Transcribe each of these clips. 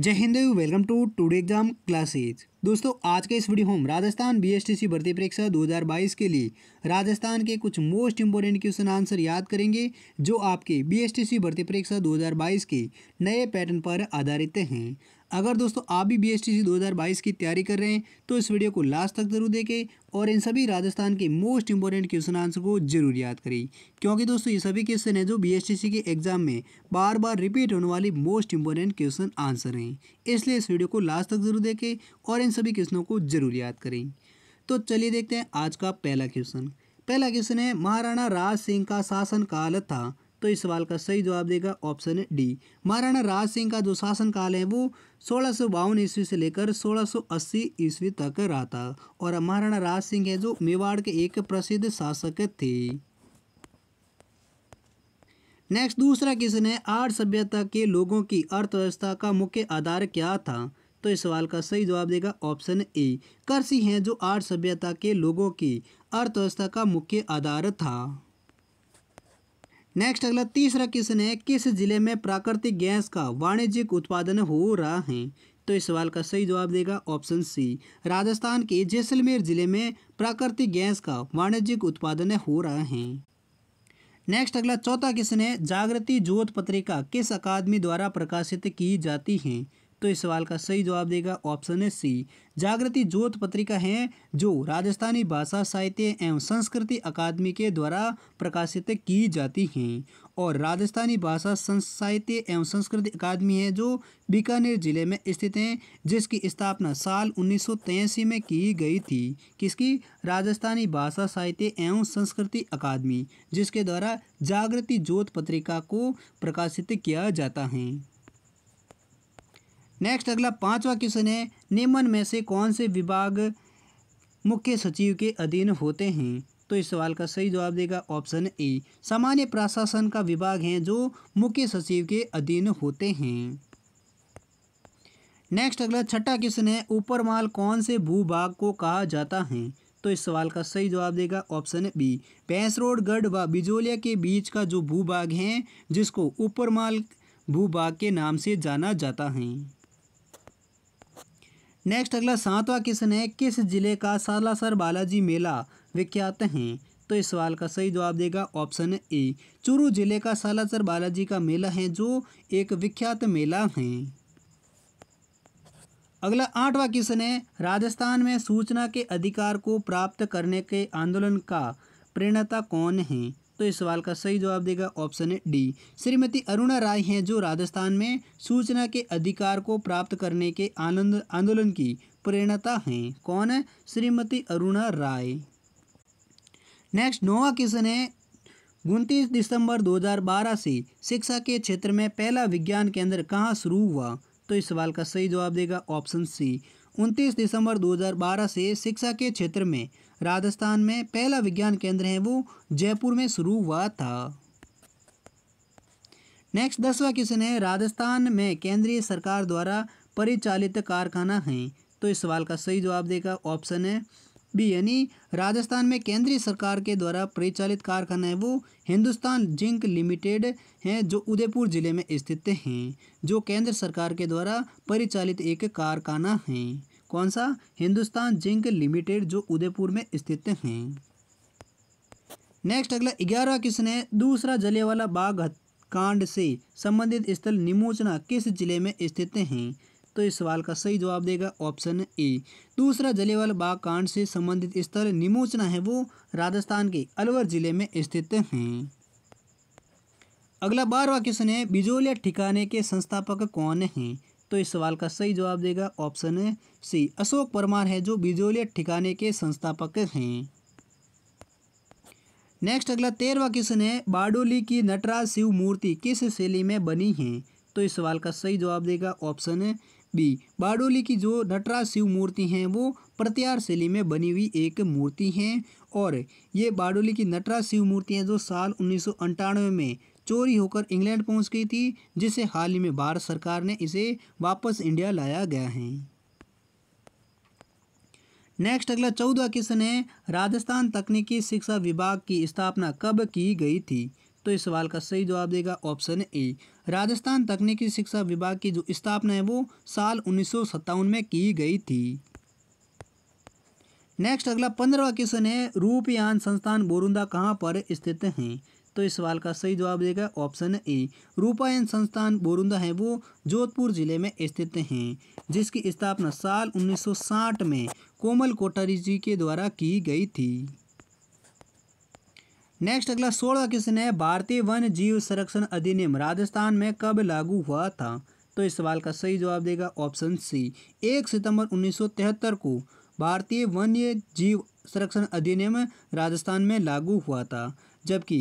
जय हिंद welcome to today exam classes दोस्तों आज के इस वीडियो हम राजस्थान बीएसटीसी भर्ती परीक्षा 2022 के लिए राजस्थान के कुछ मोस्ट इंपोर्टेंट क्वेश्चन आंसर याद करेंगे जो आपके बीएसटीसी भर्ती परीक्षा 2022 के नए पैटर्न पर आधारित हैं अगर दोस्तों आप भी बी 2022 की तैयारी कर रहे हैं तो इस वीडियो को लास्ट तक जरूर देखें और इन सभी राजस्थान के मोस्ट इंपॉर्टेंट क्वेश्चन आंसर को जरूर याद करें क्योंकि दोस्तों ये सभी क्वेश्चन हैं जो बी के एग्जाम में बार बार रिपीट होने वाले मोस्ट इंपॉर्टेंट क्वेश्चन आंसर हैं इसलिए इस वीडियो को लास्ट तक जरूर देखें और इन सभी क्वेश्चनों को जरूर याद करें तो चलिए देखते हैं आज का पहला क्वेश्चन पहला क्वेश्चन है महाराणा राज सिंह का शासन काल था तो इस सवाल का सही जवाब देगा ऑप्शन डी महाराणा राज सिंह का जो शासनकाल है वो सोलह सौ बावन ईस्वी से लेकर सोलह सौ अस्सी ईस्वी तक रहा था और महाराणा राज सिंह है जो मेवाड़ के एक प्रसिद्ध शासक थे नेक्स्ट दूसरा क्वेश्चन है आठ सभ्यता के लोगों की अर्थव्यवस्था का मुख्य आधार क्या था तो इस सवाल का सही जवाब देगा ऑप्शन ए कृषि है जो आठ सभ्यता के लोगों की अर्थव्यवस्था का मुख्य आधार था नेक्स्ट अगला तीसरा क्वेश्चन है किस जिले में प्राकृतिक गैस का वाणिज्यिक उत्पादन हो रहा है तो इस सवाल का सही जवाब देगा ऑप्शन सी राजस्थान के जैसलमेर जिले में प्राकृतिक गैस का वाणिज्यिक उत्पादन हो रहा है नेक्स्ट अगला चौथा क्वेश्चन है जागृति ज्योत पत्रिका किस अकादमी द्वारा प्रकाशित की जाती है तो इस सवाल का सही जवाब देगा ऑप्शन है सी जागृति ज्योत पत्रिका है जो राजस्थानी भाषा साहित्य एवं संस्कृति अकादमी के द्वारा प्रकाशित की जाती हैं और राजस्थानी भाषा साहित्य एवं संस्कृति अकादमी है जो बीकानेर जिले में स्थित हैं जिसकी स्थापना साल उन्नीस में की गई थी किसकी राजस्थानी भाषा साहित्य एवं संस्कृति अकादमी जिसके द्वारा जागृति ज्योत पत्रिका को प्रकाशित किया जाता है नेक्स्ट अगला पांचवा क्वेश्चन है निम्न में से कौन से विभाग मुख्य सचिव के अधीन होते हैं तो इस सवाल का सही जवाब देगा ऑप्शन ए सामान्य प्रशासन का विभाग हैं जो मुख्य सचिव के अधीन होते हैं नेक्स्ट अगला छठा क्वेश्चन है ऊपरमाल कौन से भूभाग को कहा जाता है तो इस सवाल का सही जवाब देगा ऑप्शन बी भैंस रोड गढ़ व बिजोलिया के बीच का जो भूभाग है जिसको ऊपरमाल भूभाग के नाम से जाना जाता है नेक्स्ट अगला सातवां क्वेश्चन है किस जिले का सालासर बालाजी मेला विख्यात है तो इस सवाल का सही जवाब देगा ऑप्शन ए चूरू जिले का सालासर बालाजी का मेला है जो एक विख्यात मेला है अगला आठवां क्वेश्चन है राजस्थान में सूचना के अधिकार को प्राप्त करने के आंदोलन का प्रेरणाता कौन है तो इस सवाल का सही जवाब देगा ऑप्शन डी श्रीमती अरुणा राय हैं जो राजस्थान में सूचना के अधिकार को प्राप्त करने के आनंद आंदोलन की प्रेरणता हैं कौन है श्रीमती अरुणा राय नेक्स्ट नोवा किशन है उनतीस दिसंबर 2012 से शिक्षा के क्षेत्र में पहला विज्ञान केंद्र कहाँ शुरू हुआ तो इस सवाल का सही जवाब देगा ऑप्शन सी उनतीस दिसंबर 2012 से शिक्षा के क्षेत्र में राजस्थान में पहला विज्ञान केंद्र है वो जयपुर में शुरू हुआ था नेक्स्ट दसवा क्वेश्चन है राजस्थान में केंद्रीय सरकार द्वारा परिचालित कारखाना है तो इस सवाल का सही जवाब देगा ऑप्शन है भी यानी राजस्थान में केंद्रीय सरकार के द्वारा परिचालित कारखाना है वो हिंदुस्तान जिंक लिमिटेड हैं जो उदयपुर ज़िले में स्थित हैं जो केंद्र सरकार के द्वारा परिचालित एक कारखाना है कौन सा हिंदुस्तान जिंक लिमिटेड जो उदयपुर में स्थित हैं नेक्स्ट अगला ग्यारह क्वेश्चन है दूसरा जलेवाला बाग कांड से संबंधित स्थल निमोचना किस जिले में स्थित हैं तो इस सवाल का सही जवाब देगा ऑप्शन ए दूसरा जलेवाल बाग कांड से संबंधित स्थल निमोचना है वो राजस्थान के अलवर जिले में स्थित हैं अगला बारवा क्वेश्चन है बिजोलिया ठिकाने के संस्थापक कौन हैं तो इस सवाल का सही जवाब देगा ऑप्शन सी अशोक परमार है जो बिजोलिया ठिकाने के संस्थापक हैं नेक्स्ट अगला तेरहवा क्वेश्चन है बाडोली की नटराज शिव मूर्ति किस शैली में बनी है तो इस सवाल का सही जवाब देगा ऑप्शन बी बारडोली की जो नटराज शिव मूर्ति हैं वो प्रत्यार शैली में बनी हुई एक मूर्ति हैं और ये बारडोली की नटराज शिव मूर्ति हैं जो साल उन्नीस में चोरी होकर इंग्लैंड पहुंच गई थी जिसे हाल ही में भारत सरकार ने इसे वापस इंडिया लाया गया है नेक्स्ट अगला चौदह क्वेश्चन है राजस्थान तकनीकी शिक्षा विभाग की स्थापना कब की गई थी तो इस सवाल का सही जवाब देगा ऑप्शन ए राजस्थान तकनीकी शिक्षा विभाग की जो स्थापना है वो साल उन्नीस में की गई थी नेक्स्ट अगला पंद्रहवा क्वेश्चन है रूपयान संस्थान बोरुंदा कहाँ पर स्थित हैं तो इस सवाल का सही जवाब देगा ऑप्शन ए रूपायन संस्थान बोरुंदा है वो जोधपुर जिले में स्थित हैं जिसकी स्थापना साल 1960 में कोमल कोटारी जी के द्वारा की गई थी नेक्स्ट अगला सोलह क्वेश्चन है भारतीय वन जीव संरक्षण अधिनियम राजस्थान में कब लागू हुआ था तो इस सवाल का सही जवाब देगा ऑप्शन सी एक सितंबर तिहत्तर को भारतीय वन्य जीव संरक्षण अधिनियम राजस्थान में लागू हुआ था जबकि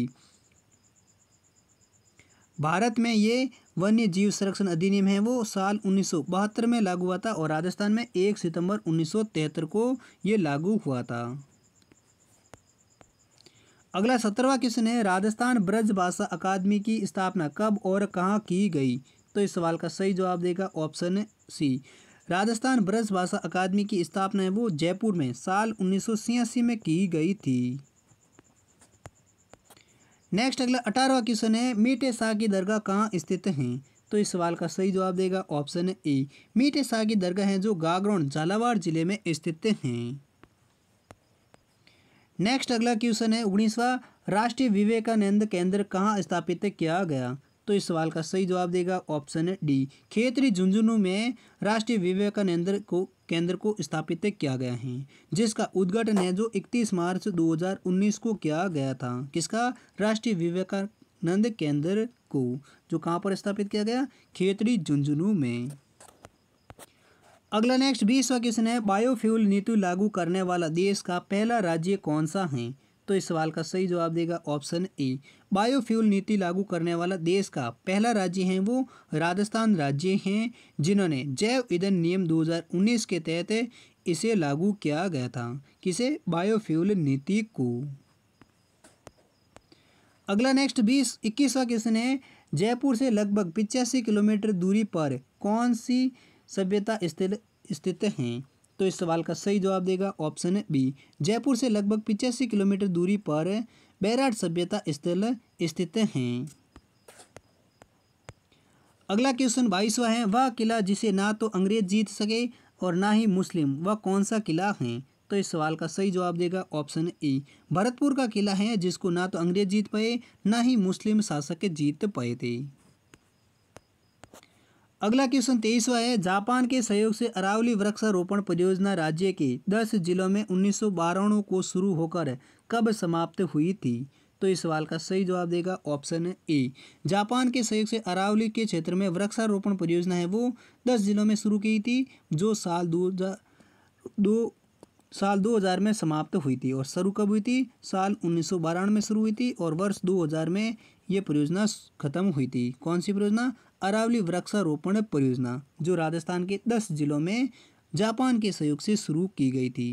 भारत में ये वन्य जीव संरक्षण अधिनियम है वो साल बहत्तर में लागू हुआ था और राजस्थान में एक सितंबर तिहत्तर को ये लागू हुआ था अगला सत्रहवा क्वेश्चन है राजस्थान ब्रज भाषा अकादमी की स्थापना कब और कहाँ की गई तो इस सवाल का सही जवाब देगा ऑप्शन सी राजस्थान ब्रज भाषा अकादमी की स्थापना है वो जयपुर में साल उन्नीस में की गई थी नेक्स्ट अगला अठारहवा क्वेश्चन है मीठे शाह की दरगाह कहाँ स्थित हैं तो इस सवाल का सही जवाब देगा ऑप्शन ए मीठे शाह की दरगाह हैं जो गागरौन झालावाड़ जिले में स्थित हैं नेक्स्ट अगला क्वेश्चन है उन्नीसवा राष्ट्रीय विवेकानंद केंद्र कहाँ स्थापित किया गया तो इस सवाल का सही जवाब देगा ऑप्शन डी खेतरी झुंझुनू में राष्ट्रीय विवेकानंद को केंद्र को स्थापित किया गया है जिसका उद्घाटन है जो 31 मार्च 2019 को किया गया था किसका राष्ट्रीय विवेकानंद केंद्र को जो कहाँ पर स्थापित किया गया खेतरी झुंझुनू में अगला नेक्स्ट बीसवा क्वेश्चन है बायोफ्यूल नीति लागू करने वाला देश का पहला राज्य कौन सा है तो इस सवाल का सही जवाब देगा ऑप्शन ए बायोफ्यूल नीति लागू करने वाला देश का पहला राज्य है वो राजस्थान राज्य हैं जिन्होंने जैव ईंधन नियम 2019 के तहत इसे लागू किया गया था किसे बायोफ्यूल नीति को अगला नेक्स्ट बीस इक्कीसवा क्वेश्चन है जयपुर से लगभग पिचासी किलोमीटर दूरी पर कौन सी सभ्यता स्थित हैं तो इस सवाल का सही जवाब देगा ऑप्शन बी जयपुर से लगभग पिचासी किलोमीटर दूरी पर बैराट सभ्यता स्थल स्थित हैं अगला क्वेश्चन बाईसवा है वह किला जिसे ना तो अंग्रेज जीत सके और ना ही मुस्लिम वह कौन सा किला है तो इस सवाल का सही जवाब देगा ऑप्शन ए भरतपुर का किला है जिसको ना तो अंग्रेज जीत पाए ना ही मुस्लिम शासक जीत पाए थे अगला क्वेश्चन तेईसवा है जापान के सहयोग से अरावली वृक्षारोपण परियोजना राज्य के 10 जिलों में उन्नीस को शुरू होकर कब समाप्त हुई थी तो इस सवाल का सही जवाब देगा ऑप्शन ए जापान के सहयोग से अरावली के क्षेत्र में वृक्षारोपण परियोजना है वो 10 जिलों में शुरू की थी जो साल दो दो साल 2000 में समाप्त हुई थी और शुरू कब हुई थी साल उन्नीस में शुरू हुई थी और वर्ष 2000 में ये परियोजना खत्म हुई थी कौन सी परियोजना अरावली वृक्षारोपण परियोजना जो राजस्थान के दस जिलों में जापान के सहयोग से शुरू की गई थी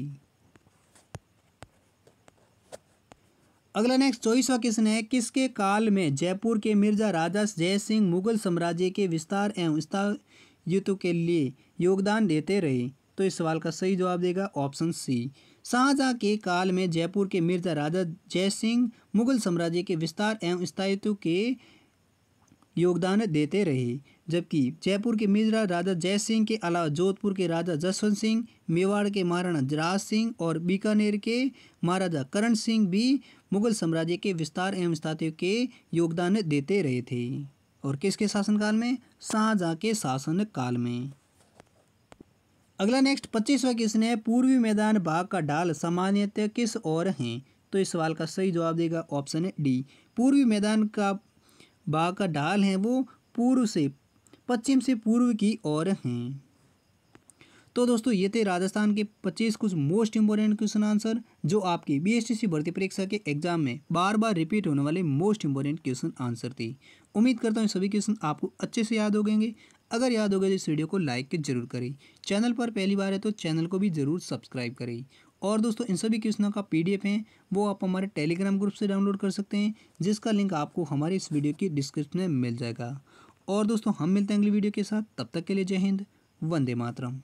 अगला नेक्स्ट चौबीसवा क्वेश्चन है किसके काल में जयपुर के मिर्जा राजा जय सिंह मुगल साम्राज्य के विस्तार एवं स्थायित्व के लिए योगदान देते रहे तो इस सवाल का सही जवाब देगा ऑप्शन सी शाहजहाँ के काल में जयपुर के मिर्जा राजा जय सिंह मुगल साम्राज्य के विस्तार एवं स्थायित्व के योगदान देते रहे जबकि जयपुर के मिजरा राजा जय सिंह के अलावा जोधपुर के राजा जसवंत सिंह मेवाड़ के महाराणा राज सिंह और बीकानेर के महाराजा करण सिंह भी मुगल साम्राज्य के विस्तार एवं स्थापित के योगदान देते रहे थे और किसके शासनकाल में शाहजहाँ के शासन काल में अगला नेक्स्ट पच्चीसवा किसने है पूर्वी मैदान भाग का डाल सामान्यतः किस और हैं तो इस सवाल का सही जवाब देगा ऑप्शन डी पूर्वी मैदान का बाघ का ढाल है वो पूर्व से पश्चिम से पूर्व की ओर हैं तो दोस्तों ये थे राजस्थान के 25 कुछ मोस्ट इंपॉर्टेंट क्वेश्चन आंसर जो आपकी बीएसटीसी भर्ती परीक्षा के एग्जाम में बार बार रिपीट होने वाले मोस्ट इंपॉर्टेंट क्वेश्चन आंसर थे उम्मीद करता हूँ सभी क्वेश्चन आपको अच्छे से याद हो गएंगे अगर याद हो गए तो इस वीडियो को लाइक जरूर करें चैनल पर पहली बार है तो चैनल को भी जरूर सब्सक्राइब करें और दोस्तों इन सभी क्वेश्चनों का पीडीएफ है वो आप हमारे टेलीग्राम ग्रुप से डाउनलोड कर सकते हैं जिसका लिंक आपको हमारे इस वीडियो की डिस्क्रिप्शन में मिल जाएगा और दोस्तों हम मिलते हैं अगली वीडियो के साथ तब तक के लिए जय हिंद वंदे मातरम